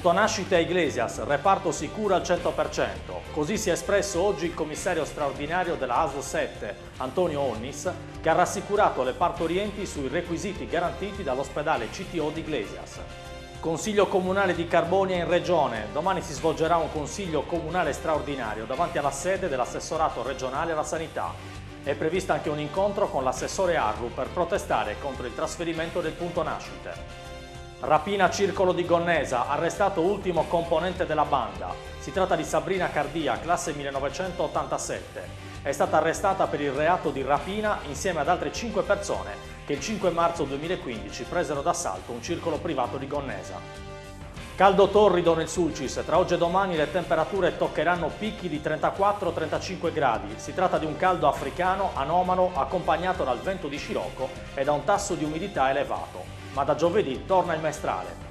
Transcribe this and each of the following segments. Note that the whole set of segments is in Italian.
Punto nascita Iglesias, reparto sicuro al 100%. Così si è espresso oggi il commissario straordinario della ASO 7, Antonio Onnis, che ha rassicurato le partorienti sui requisiti garantiti dall'ospedale CTO di Iglesias. Consiglio comunale di Carbonia in regione. Domani si svolgerà un consiglio comunale straordinario davanti alla sede dell'assessorato regionale alla sanità. È previsto anche un incontro con l'assessore Arru per protestare contro il trasferimento del punto nascite. Rapina Circolo di Gonnesa, arrestato ultimo componente della banda. Si tratta di Sabrina Cardia, classe 1987. È stata arrestata per il reato di rapina insieme ad altre 5 persone che il 5 marzo 2015 presero d'assalto un circolo privato di Gonnesa. Caldo torrido nel Sulcis, tra oggi e domani le temperature toccheranno picchi di 34-35 gradi. Si tratta di un caldo africano anomalo accompagnato dal vento di Scirocco e da un tasso di umidità elevato ma da giovedì torna il maestrale.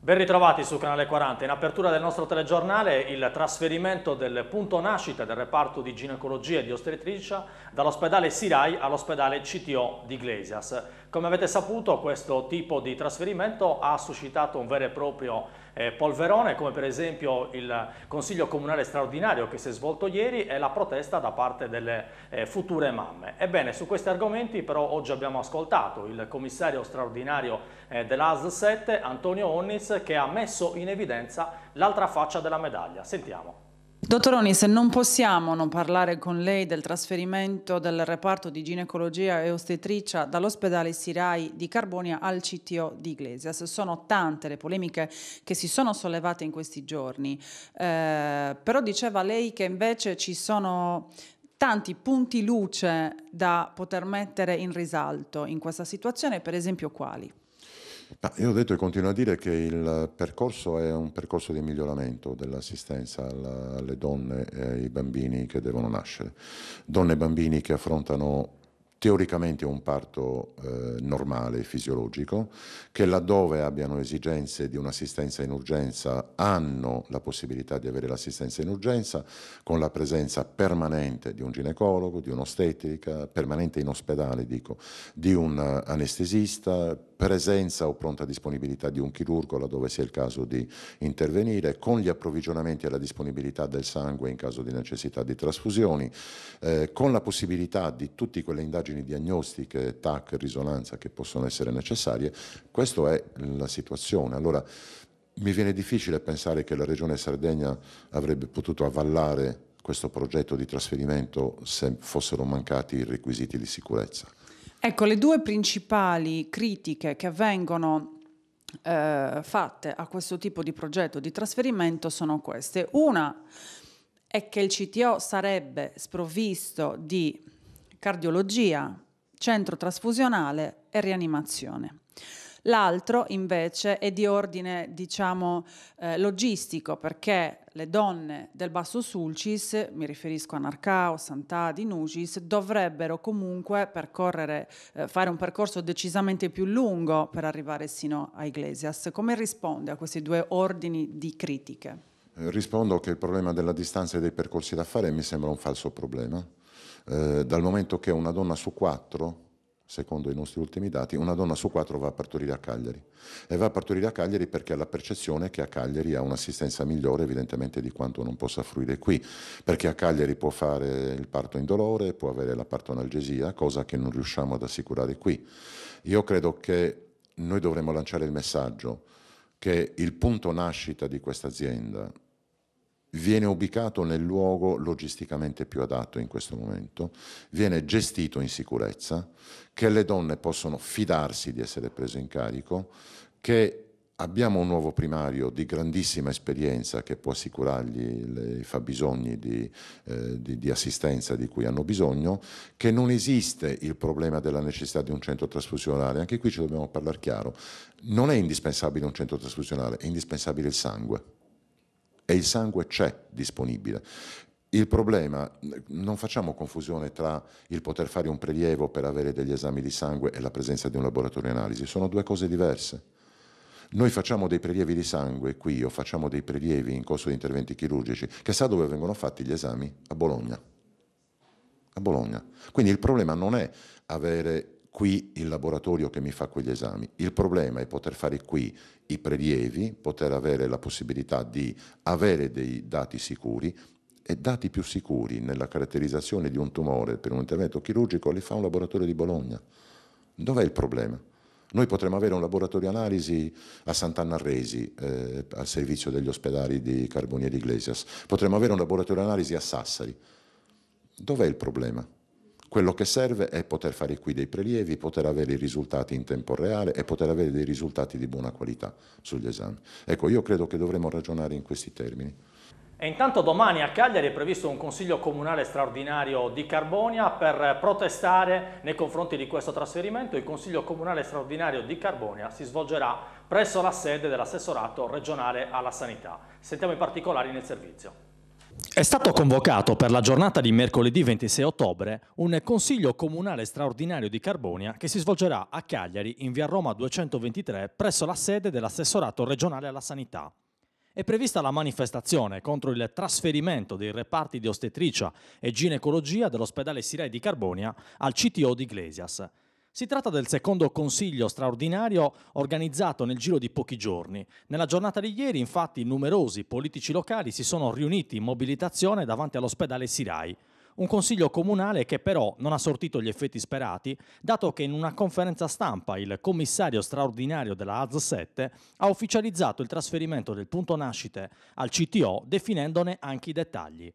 Ben ritrovati su Canale 40. In apertura del nostro telegiornale il trasferimento del punto nascita del reparto di ginecologia e di ostetricia dall'ospedale Sirai all'ospedale CTO di Iglesias. Come avete saputo questo tipo di trasferimento ha suscitato un vero e proprio eh, polverone, come per esempio il Consiglio Comunale Straordinario che si è svolto ieri e la protesta da parte delle eh, future mamme. Ebbene, su questi argomenti però oggi abbiamo ascoltato il commissario straordinario eh, dell'ASL 7, Antonio Onnis, che ha messo in evidenza l'altra faccia della medaglia. Sentiamo. Dottoroni, se non possiamo non parlare con lei del trasferimento del reparto di ginecologia e ostetricia dall'ospedale Sirai di Carbonia al CTO di Iglesias. Sono tante le polemiche che si sono sollevate in questi giorni, eh, però diceva lei che invece ci sono tanti punti luce da poter mettere in risalto in questa situazione, per esempio quali? Ma io ho detto e continuo a dire che il percorso è un percorso di miglioramento dell'assistenza alle donne e ai bambini che devono nascere. Donne e bambini che affrontano teoricamente un parto eh, normale, fisiologico, che laddove abbiano esigenze di un'assistenza in urgenza hanno la possibilità di avere l'assistenza in urgenza con la presenza permanente di un ginecologo, di un'ostetrica, permanente in ospedale dico, di un eh, anestesista, presenza o pronta disponibilità di un chirurgo laddove sia il caso di intervenire, con gli approvvigionamenti e la disponibilità del sangue in caso di necessità di trasfusioni, eh, con la possibilità di tutte quelle indagini diagnostiche, TAC, risonanza che possono essere necessarie, questa è la situazione. Allora, mi viene difficile pensare che la Regione Sardegna avrebbe potuto avallare questo progetto di trasferimento se fossero mancati i requisiti di sicurezza. Ecco, le due principali critiche che vengono eh, fatte a questo tipo di progetto di trasferimento sono queste. Una è che il CTO sarebbe sprovvisto di cardiologia, centro trasfusionale e rianimazione. L'altro invece è di ordine, diciamo, eh, logistico, perché le donne del Basso Sulcis, mi riferisco a Narcao, Sant'Adi, Nugis, dovrebbero comunque percorrere, eh, fare un percorso decisamente più lungo per arrivare sino a Iglesias. Come risponde a questi due ordini di critiche? Eh, rispondo che il problema della distanza e dei percorsi da fare mi sembra un falso problema. Eh, dal momento che una donna su quattro secondo i nostri ultimi dati, una donna su quattro va a partorire a Cagliari e va a partorire a Cagliari perché ha la percezione che a Cagliari ha un'assistenza migliore evidentemente di quanto non possa fruire qui, perché a Cagliari può fare il parto in dolore, può avere la parto analgesia, cosa che non riusciamo ad assicurare qui. Io credo che noi dovremmo lanciare il messaggio che il punto nascita di questa azienda viene ubicato nel luogo logisticamente più adatto in questo momento, viene gestito in sicurezza, che le donne possono fidarsi di essere prese in carico, che abbiamo un nuovo primario di grandissima esperienza che può assicurargli i fabbisogni di, eh, di, di, assistenza di cui hanno bisogno, che non esiste il problema della necessità di un centro trasfusionale, anche qui ci dobbiamo parlare chiaro, non è indispensabile un centro trasfusionale, è indispensabile il sangue e il sangue c'è disponibile. Il problema, non facciamo confusione tra il poter fare un prelievo per avere degli esami di sangue e la presenza di un laboratorio di analisi, sono due cose diverse. Noi facciamo dei prelievi di sangue qui o facciamo dei prelievi in corso di interventi chirurgici, che sa dove vengono fatti gli esami? A Bologna. A Bologna. Quindi il problema non è avere qui il laboratorio che mi fa quegli esami. Il problema è poter fare qui i prelievi, poter avere la possibilità di avere dei dati sicuri e dati più sicuri nella caratterizzazione di un tumore per un intervento chirurgico li fa un laboratorio di Bologna. Dov'è il problema? Noi potremmo avere un laboratorio analisi a Sant'Annarresi, eh, al servizio degli ospedali di Carbonieri Iglesias, potremmo avere un laboratorio analisi a Sassari. Dov'è il problema? Quello che serve è poter fare qui dei prelievi, poter avere i risultati in tempo reale e poter avere dei risultati di buona qualità sugli esami. Ecco, io credo che dovremmo ragionare in questi termini. E intanto domani a Cagliari è previsto un consiglio comunale straordinario di Carbonia per protestare nei confronti di questo trasferimento. Il consiglio comunale straordinario di Carbonia si svolgerà presso la sede dell'assessorato regionale alla sanità. Sentiamo i particolari nel servizio. È stato convocato per la giornata di mercoledì 26 ottobre un Consiglio Comunale straordinario di Carbonia che si svolgerà a Cagliari in via Roma 223 presso la sede dell'assessorato regionale alla sanità. È prevista la manifestazione contro il trasferimento dei reparti di ostetricia e ginecologia dell'ospedale Sirei di Carbonia al CTO di Iglesias, si tratta del secondo consiglio straordinario organizzato nel giro di pochi giorni. Nella giornata di ieri, infatti, numerosi politici locali si sono riuniti in mobilitazione davanti all'ospedale Sirai. Un consiglio comunale che però non ha sortito gli effetti sperati, dato che in una conferenza stampa il commissario straordinario della AZ 7 ha ufficializzato il trasferimento del punto nascite al CTO, definendone anche i dettagli.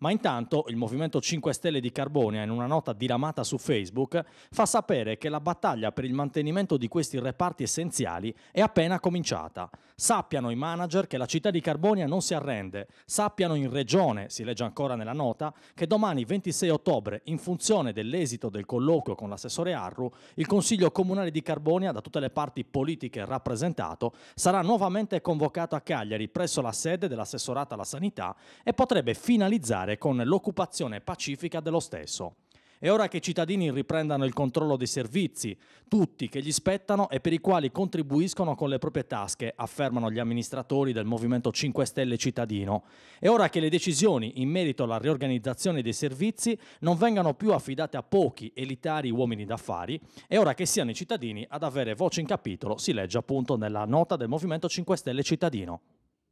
Ma intanto il Movimento 5 Stelle di Carbonia, in una nota diramata su Facebook, fa sapere che la battaglia per il mantenimento di questi reparti essenziali è appena cominciata. Sappiano i manager che la città di Carbonia non si arrende, sappiano in regione, si legge ancora nella nota, che domani 26 ottobre, in funzione dell'esito del colloquio con l'assessore Arru, il Consiglio Comunale di Carbonia, da tutte le parti politiche rappresentato, sarà nuovamente convocato a Cagliari presso la sede dell'assessorata alla sanità e potrebbe finalizzare terminare con l'occupazione pacifica dello stesso. È ora che i cittadini riprendano il controllo dei servizi, tutti che gli spettano e per i quali contribuiscono con le proprie tasche, affermano gli amministratori del Movimento 5 Stelle cittadino. È ora che le decisioni in merito alla riorganizzazione dei servizi non vengano più affidate a pochi elitari uomini d'affari, è ora che siano i cittadini ad avere voce in capitolo, si legge appunto nella nota del Movimento 5 Stelle cittadino.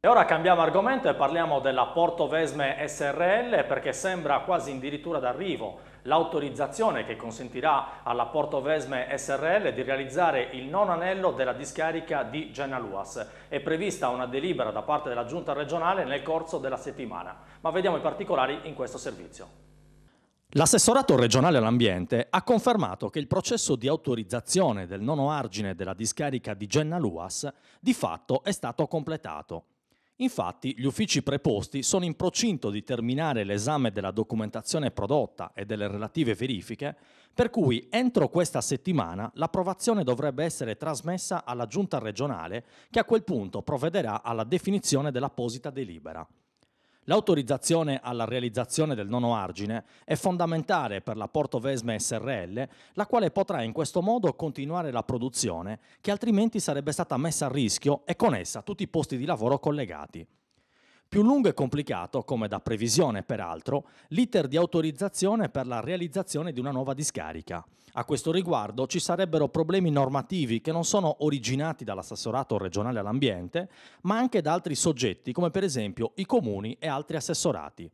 E ora cambiamo argomento e parliamo della Porto Vesme SRL perché sembra quasi addirittura d'arrivo l'autorizzazione che consentirà alla Porto Vesme SRL di realizzare il non anello della discarica di Genaluas. È prevista una delibera da parte della Giunta regionale nel corso della settimana, ma vediamo i particolari in questo servizio. L'assessorato regionale all'ambiente ha confermato che il processo di autorizzazione del nono argine della discarica di Genna Luas di fatto è stato completato Infatti, gli uffici preposti sono in procinto di terminare l'esame della documentazione prodotta e delle relative verifiche, per cui entro questa settimana l'approvazione dovrebbe essere trasmessa alla giunta regionale che a quel punto provvederà alla definizione dell'apposita delibera. L'autorizzazione alla realizzazione del nono argine è fondamentale per la Porto Vesme SRL, la quale potrà in questo modo continuare la produzione che altrimenti sarebbe stata messa a rischio e con essa tutti i posti di lavoro collegati. Più lungo e complicato, come da previsione peraltro, l'iter di autorizzazione per la realizzazione di una nuova discarica. A questo riguardo ci sarebbero problemi normativi che non sono originati dall'assessorato regionale all'ambiente, ma anche da altri soggetti come per esempio i comuni e altri assessorati.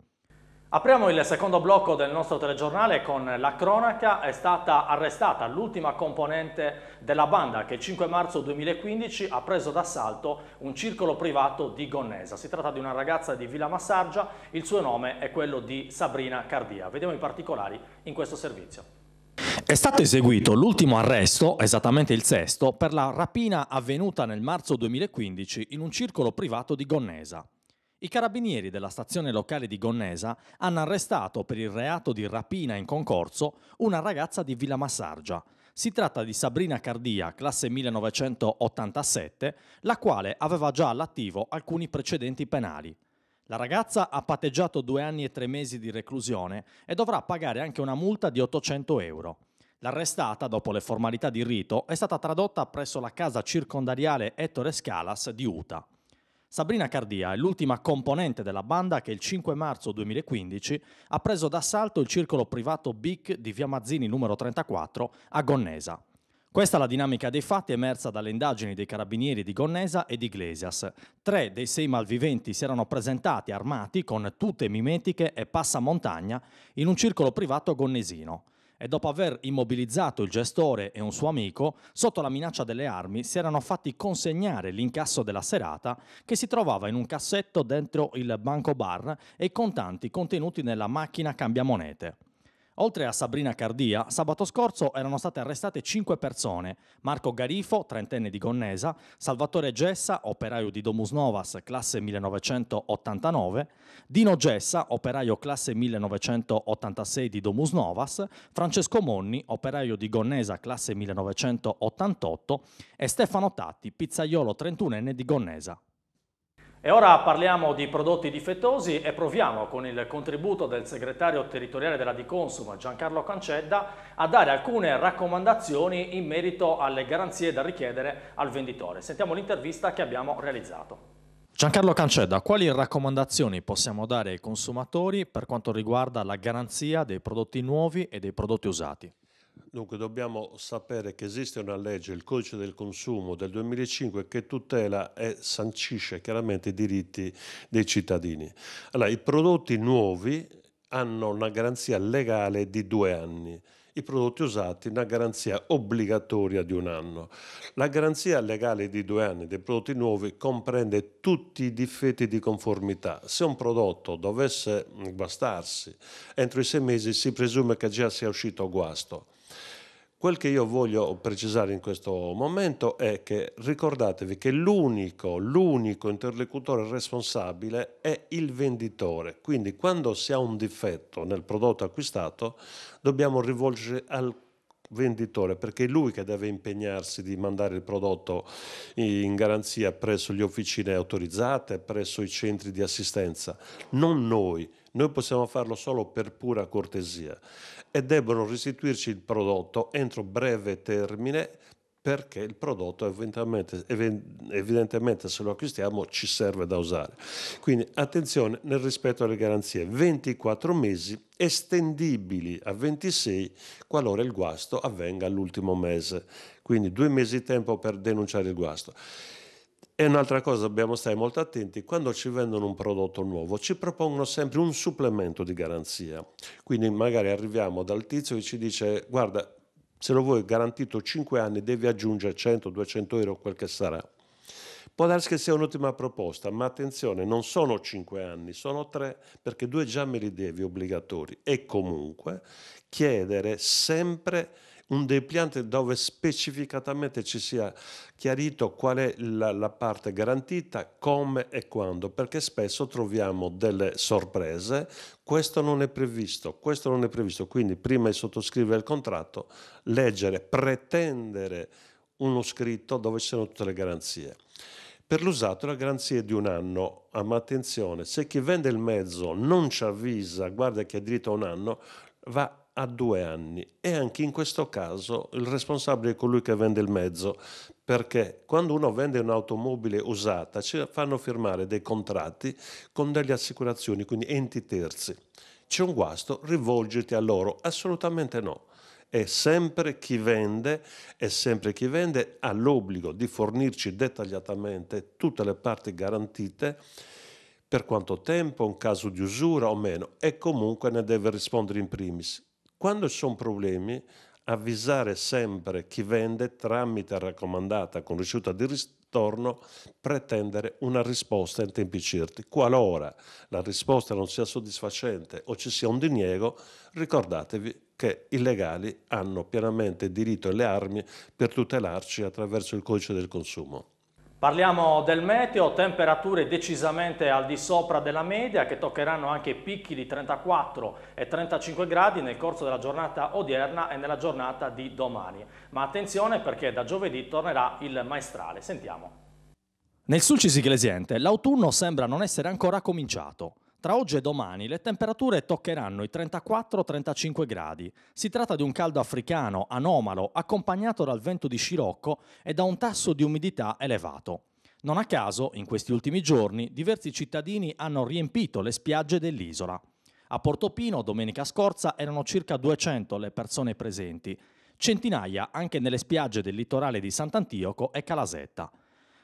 Apriamo il secondo blocco del nostro telegiornale con la cronaca. È stata arrestata l'ultima componente della banda che il 5 marzo 2015 ha preso d'assalto un circolo privato di Gonnesa. Si tratta di una ragazza di Villa Massargia, il suo nome è quello di Sabrina Cardia. Vediamo i particolari in questo servizio. È stato eseguito l'ultimo arresto, esattamente il sesto, per la rapina avvenuta nel marzo 2015 in un circolo privato di Gonnesa. I carabinieri della stazione locale di Gonnesa hanno arrestato per il reato di rapina in concorso una ragazza di Villa Massargia. Si tratta di Sabrina Cardia, classe 1987, la quale aveva già all'attivo alcuni precedenti penali. La ragazza ha patteggiato due anni e tre mesi di reclusione e dovrà pagare anche una multa di 800 euro. L'arrestata, dopo le formalità di rito, è stata tradotta presso la casa circondariale Ettore Scalas di Utah. Sabrina Cardia è l'ultima componente della banda che il 5 marzo 2015 ha preso d'assalto il circolo privato BIC di Via Mazzini numero 34 a Gonnesa. Questa è la dinamica dei fatti emersa dalle indagini dei carabinieri di Gonnesa e di Iglesias. Tre dei sei malviventi si erano presentati armati con tute mimetiche e passamontagna in un circolo privato gonnesino e dopo aver immobilizzato il gestore e un suo amico, sotto la minaccia delle armi si erano fatti consegnare l'incasso della serata che si trovava in un cassetto dentro il banco bar e i contanti contenuti nella macchina cambiamonete. Oltre a Sabrina Cardia, sabato scorso erano state arrestate 5 persone: Marco Garifo, trentenne di Gonnesa, Salvatore Gessa, operaio di Domus Novas, classe 1989, Dino Gessa, operaio classe 1986 di Domus Novas, Francesco Monni, operaio di Gonnesa, classe 1988 e Stefano Tatti, pizzaiolo 31enne di Gonnesa. E ora parliamo di prodotti difettosi e proviamo con il contributo del segretario territoriale della Diconsum Giancarlo Cancedda a dare alcune raccomandazioni in merito alle garanzie da richiedere al venditore. Sentiamo l'intervista che abbiamo realizzato. Giancarlo Cancedda, quali raccomandazioni possiamo dare ai consumatori per quanto riguarda la garanzia dei prodotti nuovi e dei prodotti usati? Dunque dobbiamo sapere che esiste una legge, il codice del consumo del 2005, che tutela e sancisce chiaramente i diritti dei cittadini. Allora, i prodotti nuovi hanno una garanzia legale di due anni i prodotti usati una garanzia obbligatoria di un anno. La garanzia legale di due anni dei prodotti nuovi comprende tutti i difetti di conformità. Se un prodotto dovesse guastarsi, entro i sei mesi si presume che già sia uscito guasto. Quel che io voglio precisare in questo momento è che ricordatevi che l'unico, l'unico interlocutore responsabile è il venditore, quindi quando si ha un difetto nel prodotto acquistato dobbiamo rivolgere al venditore perché è lui che deve impegnarsi di mandare il prodotto in garanzia presso le officine autorizzate, presso i centri di assistenza, non noi noi possiamo farlo solo per pura cortesia e debbono restituirci il prodotto entro breve termine perché il prodotto evidentemente, evidentemente, se lo acquistiamo ci serve da usare. Quindi attenzione nel rispetto alle garanzie, 24 mesi estendibili a 26 qualora il guasto avvenga all'ultimo mese, quindi due mesi di tempo per denunciare il guasto. E un'altra cosa, dobbiamo stare molto attenti, quando ci vendono un prodotto nuovo ci propongono sempre un supplemento di garanzia. Quindi magari arriviamo dal tizio che ci dice guarda, se lo vuoi garantito 5 anni devi aggiungere 100, 200 euro, quel che sarà. Può darsi che sia un'ottima proposta, ma attenzione, non sono 5 anni, sono 3, perché due già me li devi obbligatori. E comunque chiedere sempre un dei depliante dove specificatamente ci sia chiarito qual è la, la parte garantita, come e quando, perché spesso troviamo delle sorprese, questo non è previsto, questo non è previsto, quindi prima di sottoscrivere il contratto, leggere, pretendere uno scritto dove ci sono tutte le garanzie. Per l'usato la garanzia è di un anno, ma attenzione, se chi vende il mezzo non ci avvisa, guarda che ha diritto a un anno, va a due anni e anche in questo caso il responsabile è colui che vende il mezzo perché quando uno vende un'automobile usata ci fanno firmare dei contratti con delle assicurazioni, quindi enti terzi. C'è un guasto, rivolgiti a loro? Assolutamente no. È sempre chi vende, e sempre chi vende ha l'obbligo di fornirci dettagliatamente tutte le parti garantite per quanto tempo, un caso di usura o meno, e comunque ne deve rispondere in primis. Quando ci sono problemi, avvisare sempre chi vende tramite raccomandata conosciuta di ristorno, pretendere una risposta in tempi certi. Qualora la risposta non sia soddisfacente o ci sia un diniego, ricordatevi che i legali hanno pienamente diritto e le armi per tutelarci attraverso il codice del consumo. Parliamo del meteo, temperature decisamente al di sopra della media che toccheranno anche picchi di 34 e 35 gradi nel corso della giornata odierna e nella giornata di domani. Ma attenzione perché da giovedì tornerà il maestrale. Sentiamo. Nel Sulcis Iglesiente l'autunno sembra non essere ancora cominciato. Tra oggi e domani le temperature toccheranno i 34-35 gradi. Si tratta di un caldo africano, anomalo, accompagnato dal vento di scirocco e da un tasso di umidità elevato. Non a caso, in questi ultimi giorni, diversi cittadini hanno riempito le spiagge dell'isola. A Portopino, domenica scorsa, erano circa 200 le persone presenti, centinaia anche nelle spiagge del litorale di Sant'Antioco e Calasetta.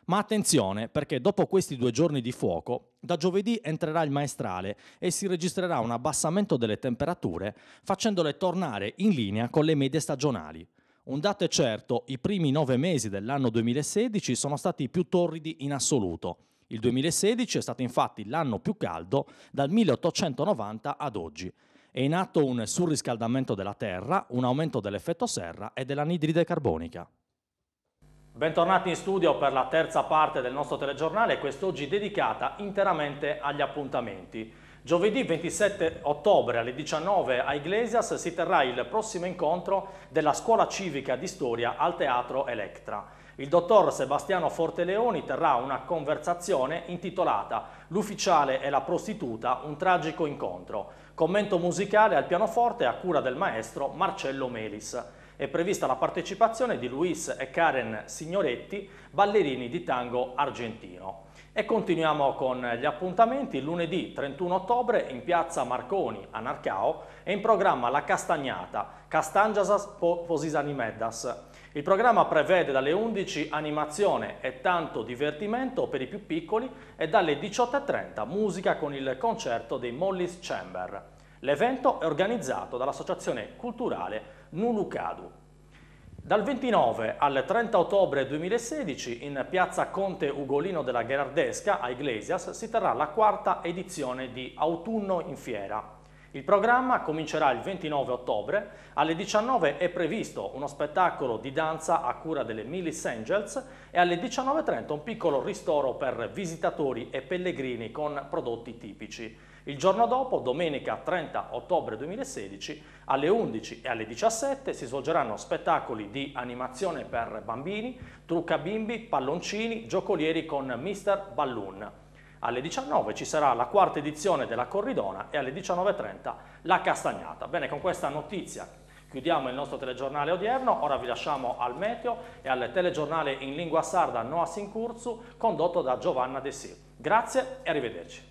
Ma attenzione, perché dopo questi due giorni di fuoco, da giovedì entrerà il maestrale e si registrerà un abbassamento delle temperature, facendole tornare in linea con le medie stagionali. Un dato è certo, i primi nove mesi dell'anno 2016 sono stati i più torridi in assoluto. Il 2016 è stato infatti l'anno più caldo dal 1890 ad oggi. È in atto un surriscaldamento della Terra, un aumento dell'effetto serra e dell'anidride carbonica. Bentornati in studio per la terza parte del nostro telegiornale, quest'oggi dedicata interamente agli appuntamenti. Giovedì 27 ottobre alle 19 a Iglesias si terrà il prossimo incontro della Scuola Civica di Storia al Teatro Electra. Il dottor Sebastiano Forteleoni terrà una conversazione intitolata L'ufficiale e la prostituta, un tragico incontro. Commento musicale al pianoforte a cura del maestro Marcello Melis è prevista la partecipazione di Luis e Karen Signoretti, ballerini di tango argentino. E continuiamo con gli appuntamenti. Lunedì 31 ottobre in piazza Marconi a Narcao è in programma La Castagnata, Castangiasas Posisanimedas. Il programma prevede dalle 11 animazione e tanto divertimento per i più piccoli e dalle 18.30 musica con il concerto dei Mollis Chamber. L'evento è organizzato dall'Associazione Culturale Nulucadu. Dal 29 al 30 ottobre 2016 in piazza Conte Ugolino della Gherardesca a Iglesias si terrà la quarta edizione di Autunno in Fiera. Il programma comincerà il 29 ottobre, alle 19 è previsto uno spettacolo di danza a cura delle Millis Angels e alle 19.30 un piccolo ristoro per visitatori e pellegrini con prodotti tipici. Il giorno dopo, domenica 30 ottobre 2016, alle 11 e alle 17 si svolgeranno spettacoli di animazione per bambini, trucca bimbi, palloncini, giocolieri con Mr. Balloon. Alle 19 ci sarà la quarta edizione della Corridona e alle 19.30 la Castagnata. Bene, con questa notizia chiudiamo il nostro telegiornale odierno, ora vi lasciamo al meteo e al telegiornale in lingua sarda Noa Sincurzu condotto da Giovanna De Sir. Grazie e arrivederci.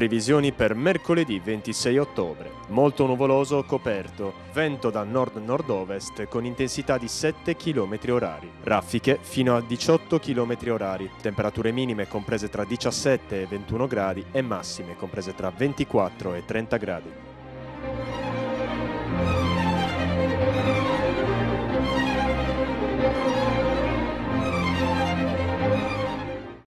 previsioni per mercoledì 26 ottobre. Molto nuvoloso, coperto, vento da nord-nord-ovest con intensità di 7 km h raffiche fino a 18 km h temperature minime comprese tra 17 e 21 gradi e massime comprese tra 24 e 30 gradi.